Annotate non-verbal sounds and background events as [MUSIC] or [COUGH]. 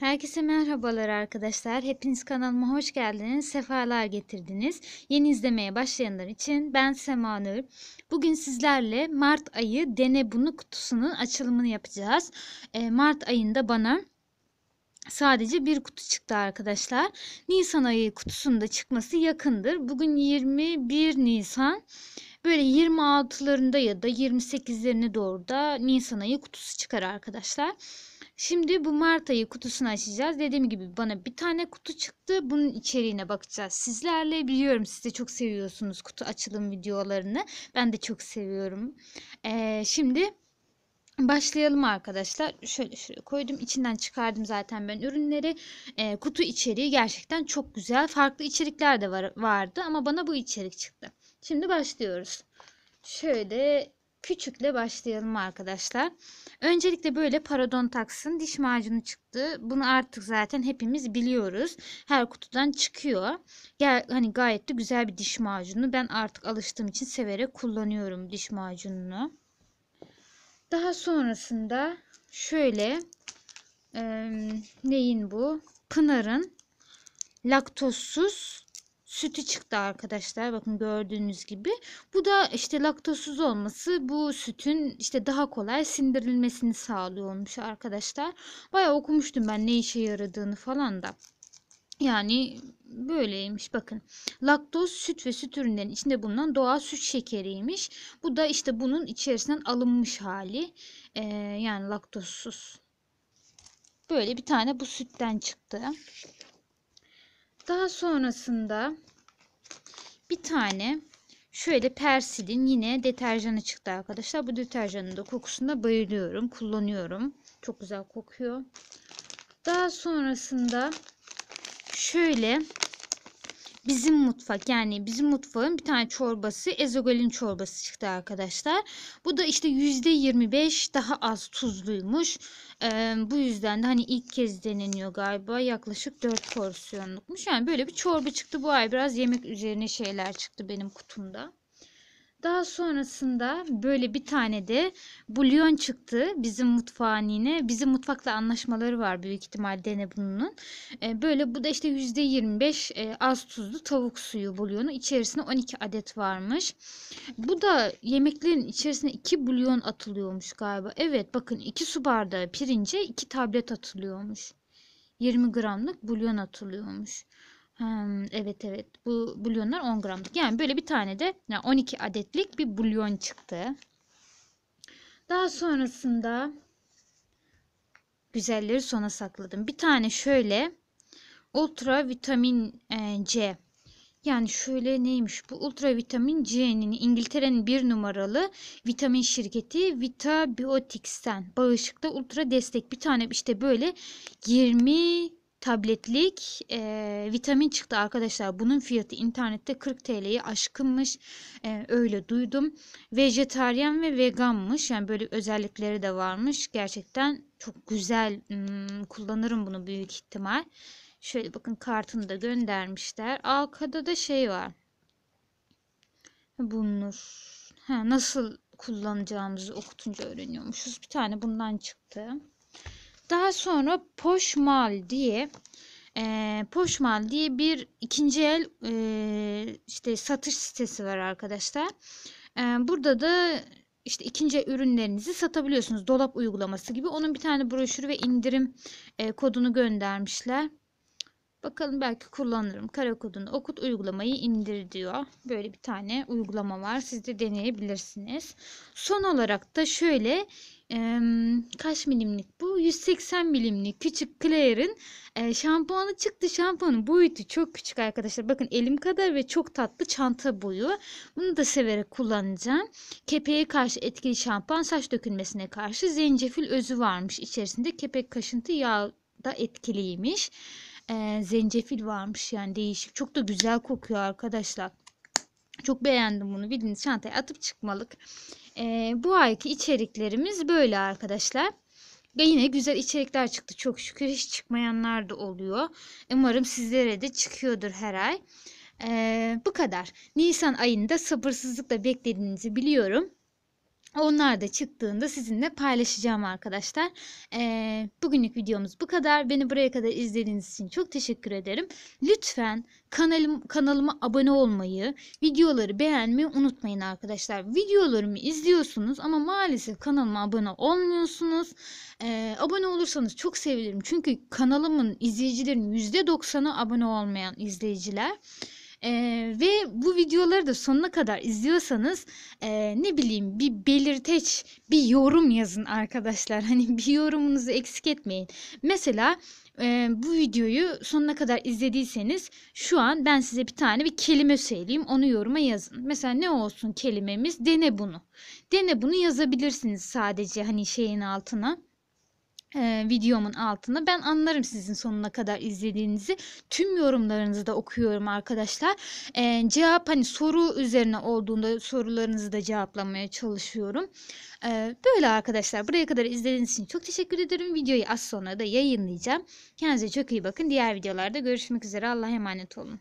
Herkese merhabalar arkadaşlar. Hepiniz kanalıma hoş geldiniz. Sefalar getirdiniz. Yeni izlemeye başlayanlar için ben Semanur Bugün sizlerle Mart ayı Dene Bunu kutusunun açılımını yapacağız. Ee, Mart ayında bana sadece bir kutu çıktı arkadaşlar. Nisan ayı kutusunda çıkması yakındır. Bugün 21 Nisan. Böyle 26'larında ya da 28'lerine doğru da Nisan ayı kutusu çıkar Arkadaşlar. Şimdi bu Mart ayı kutusunu açacağız. Dediğim gibi bana bir tane kutu çıktı. Bunun içeriğine bakacağız. Sizlerle biliyorum siz de çok seviyorsunuz kutu açılım videolarını. Ben de çok seviyorum. Ee, şimdi başlayalım arkadaşlar. Şöyle şuraya koydum. İçinden çıkardım zaten ben ürünleri. Ee, kutu içeriği gerçekten çok güzel. Farklı içerikler de var, vardı ama bana bu içerik çıktı. Şimdi başlıyoruz. Şöyle küçükle başlayalım arkadaşlar. Öncelikle böyle parodontaksın diş macunu çıktı. Bunu artık zaten hepimiz biliyoruz. Her kutudan çıkıyor. Gel hani gayet de güzel bir diş macunu. Ben artık alıştığım için severek kullanıyorum diş macununu. Daha sonrasında şöyle e, neyin bu? Pınar'ın laktozsuz sütü çıktı arkadaşlar. Bakın gördüğünüz gibi. Bu da işte laktozsuz olması bu sütün işte daha kolay sindirilmesini sağlıyormuş arkadaşlar. Bayağı okumuştum ben ne işe yaradığını falan da. Yani böyleymiş bakın. Laktoz süt ve süt ürünlerinin içinde bulunan doğal süt şekeriymiş. Bu da işte bunun içerisinden alınmış hali. Ee, yani laktozsuz. Böyle bir tane bu sütten çıktı. Daha sonrasında bir tane şöyle persilin yine deterjanı çıktı arkadaşlar. Bu deterjanın da kokusunda bayılıyorum. Kullanıyorum. Çok güzel kokuyor. Daha sonrasında şöyle bizim mutfak yani bizim mutfağın bir tane çorbası ezogelin çorbası çıktı arkadaşlar. Bu da işte %25 daha az tuzluymuş. Ee, bu yüzden de hani ilk kez deneniyor galiba yaklaşık 4 porsiyonlukmuş. Yani böyle bir çorba çıktı bu ay biraz yemek üzerine şeyler çıktı benim kutumda. Daha sonrasında böyle bir tane de bulyon çıktı bizim mutfağın yine. Bizim mutfakla anlaşmaları var büyük ihtimal dene bunun. E, böyle bu da işte %25 e, az tuzlu tavuk suyu bulyonu. içerisinde 12 adet varmış. Bu da yemeklerin içerisine 2 bulyon atılıyormuş galiba. Evet bakın 2 su bardağı pirince 2 tablet atılıyormuş. 20 gramlık bulyon atılıyormuş. Hmm, evet evet bu bulyonlar 10 gramlık. Yani böyle bir tane de yani 12 adetlik bir bulyon çıktı. Daha sonrasında güzelleri sona sakladım. Bir tane şöyle ultra vitamin e, C. Yani şöyle neymiş bu ultra vitamin C'nin İngiltere'nin bir numaralı vitamin şirketi Vita Biotics'ten. bağışıkta ultra destek bir tane işte böyle 20 tabletlik e, vitamin çıktı arkadaşlar. Bunun fiyatı internette 40 TL'yi aşkınmış. E, öyle duydum. Vejetaryen ve veganmış. Yani böyle özellikleri de varmış. Gerçekten çok güzel hmm, kullanırım bunu büyük ihtimal. Şöyle bakın kartını da göndermişler. Arkada da şey var. bunlar Ha, nasıl kullanacağımızı okutunca öğreniyormuşuz. Bir tane bundan çıktı. Daha sonra Poşmal diye e, Poşmal diye bir ikinci el e, işte satış sitesi var arkadaşlar. E, burada da işte ikinci ürünlerinizi satabiliyorsunuz. Dolap uygulaması gibi. Onun bir tane broşürü ve indirim e, kodunu göndermişler. Bakalım belki kullanırım. Kara kodunu okut uygulamayı indir diyor. Böyle bir tane uygulama var. Siz de deneyebilirsiniz. Son olarak da şöyle e, kaç milimlik bu? 180 milimlik küçük Claire'in e, şampuanı çıktı. Şampuanın boyutu çok küçük arkadaşlar. Bakın elim kadar ve çok tatlı çanta boyu. Bunu da severek kullanacağım. Kepeğe karşı etkili şampuan saç dökülmesine karşı zencefil özü varmış içerisinde. Kepek kaşıntı yağ da etkiliymiş. E, zencefil varmış yani değişik. Çok da güzel kokuyor arkadaşlar. Çok beğendim bunu. Bildiğiniz çantaya atıp çıkmalık. Ee, bu ayki içeriklerimiz böyle arkadaşlar. Ve yine güzel içerikler çıktı çok şükür. Hiç çıkmayanlar da oluyor. Umarım sizlere de çıkıyordur her ay. Ee, bu kadar. Nisan ayında sabırsızlıkla beklediğinizi biliyorum. Onlar da çıktığında sizinle paylaşacağım arkadaşlar. Ee, bugünlük videomuz bu kadar. Beni buraya kadar izlediğiniz için çok teşekkür ederim. Lütfen kanalım, kanalıma abone olmayı, videoları beğenmeyi unutmayın arkadaşlar. Videolarımı izliyorsunuz ama maalesef kanalıma abone olmuyorsunuz. Ee, abone olursanız çok sevinirim. Çünkü kanalımın izleyicilerin %90'ı abone olmayan izleyiciler. E, ve bu videoları da sonuna kadar izliyorsanız e, ne bileyim bir belirteç, bir yorum yazın arkadaşlar. [LAUGHS] Hani bir yorumunuzu eksik etmeyin. Mesela e, bu videoyu sonuna kadar izlediyseniz şu an ben size bir tane bir kelime söyleyeyim. Onu yoruma yazın. Mesela ne olsun kelimemiz? Dene bunu. Dene bunu yazabilirsiniz sadece hani şeyin altına e, videomun altına. Ben anlarım sizin sonuna kadar izlediğinizi. Tüm yorumlarınızı da okuyorum arkadaşlar. E, cevap hani soru üzerine olduğunda sorularınızı da cevaplamaya çalışıyorum. E, böyle arkadaşlar buraya kadar izlediğiniz için çok teşekkür ederim. Videoyu az sonra da yayınlayacağım. Kendinize çok iyi bakın. Diğer videolarda görüşmek üzere. Allah'a emanet olun.